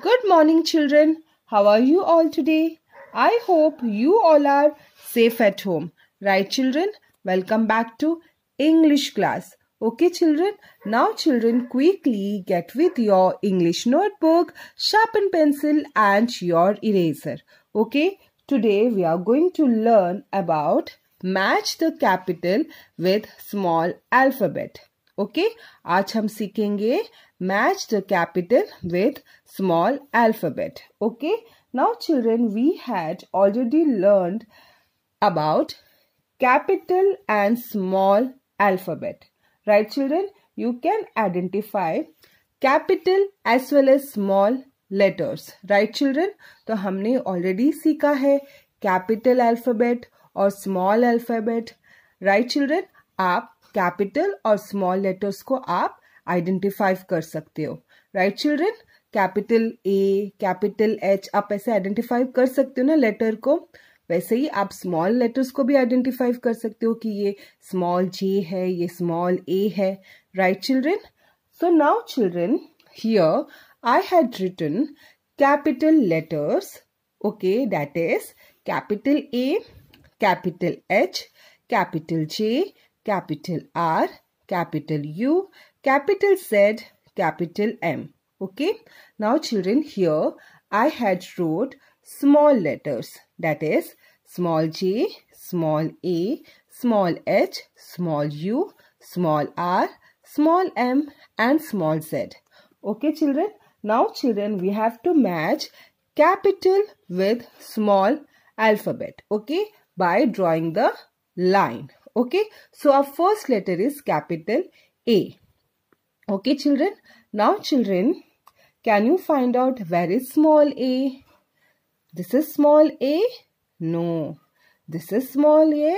Good morning, children. How are you all today? I hope you all are safe at home. Right, children? Welcome back to English class. Okay, children? Now, children, quickly get with your English notebook, sharpen pencil, and your eraser. Okay? Today, we are going to learn about match the capital with small alphabet. Okay आज हम सीखेंगे match the capital with small alphabet okay now children we had already learn about capital and small alphabet right children you can identify capital as well as small letters right children तो हमने already सीखा है capital alphabet और small alphabet right children आप capital और small letters को आप identify कर सकते हो right children capital A capital H आप ऐसे आइडेंटिफाई कर सकते हो ना लेटर को वैसे ही आप स्मॉल लेटर्स को भी आइडेंटिफाई कर सकते हो कि ये स्मॉल जे है ये स्मॉल ए है right children so now children here I had written capital letters okay that is capital A capital H capital J capital R, capital U, capital Z, capital M. Okay. Now children here I had wrote small letters that is small j, small a, small h, small u, small r, small m and small z. Okay children. Now children we have to match capital with small alphabet. Okay. By drawing the line. Okay, so our first letter is capital A. Okay, children. Now, children, can you find out where is small a? This is small a? No. This is small a?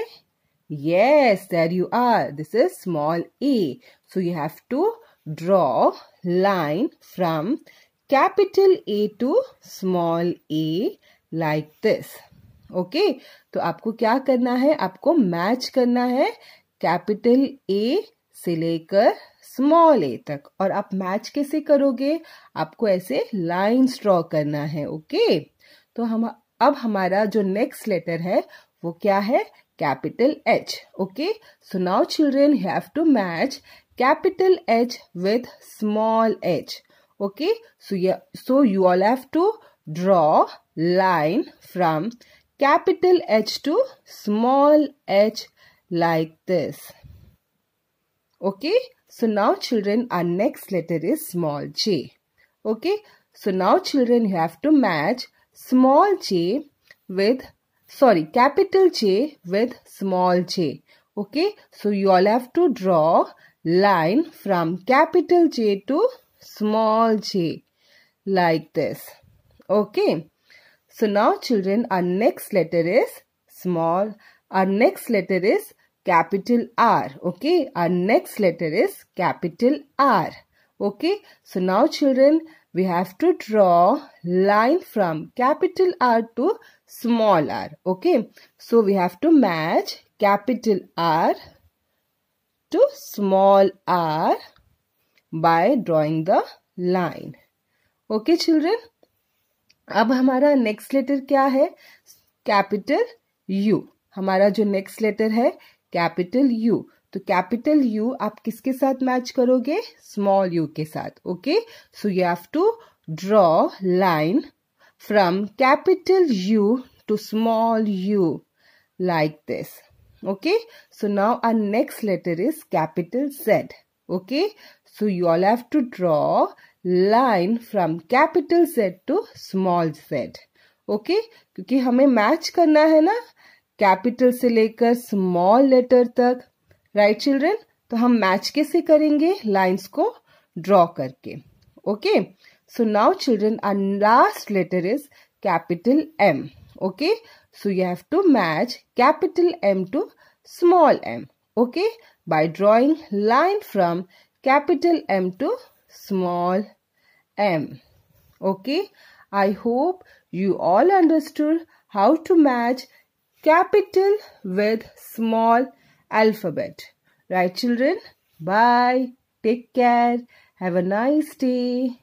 Yes, there you are. This is small a. So, you have to draw line from capital A to small a like this. Okay तो आपको क्या करना है आपको match करना है capital A से लेकर स्मॉल ए तक और आप मैच कैसे करोगे आपको ऐसे लाइन्स ड्रॉ करना है ओके तो हम अब हमारा जो नेक्स्ट लेटर है वो क्या है capital H okay so now children have to match capital H with small h okay so so you all have to draw line from capital H to small h like this. Okay. So now children our next letter is small j. Okay. So now children you have to match small j with sorry capital J with small j. Okay. So you all have to draw line from capital J to small j like this. Okay. So now children, our next letter is small. Our next letter is capital R. Okay, our next letter is capital R. Okay, so now children, we have to draw line from capital R to small r. Okay, so we have to match capital R to small r by drawing the line. Okay, children. अब हमारा next letter क्या है capital U हमारा जो next letter है capital U तो capital U आप किसके साथ मैच करोगे स्मॉल यू के साथ okay so you have to draw line from capital U to small u like this okay so now our next letter is capital Z okay so you all have to draw line from capital Z to small z okay क्योंकि हमें match करना है ना capital से लेकर small letter तक right right, children तो हम मैच कैसे करेंगे लाइंस को ड्रॉ करके okay so now children our last letter is capital M okay so you have to match capital M to small m okay by drawing line from capital M to small m. Okay, I hope you all understood how to match capital with small alphabet. Right children? Bye. Take care. Have a nice day.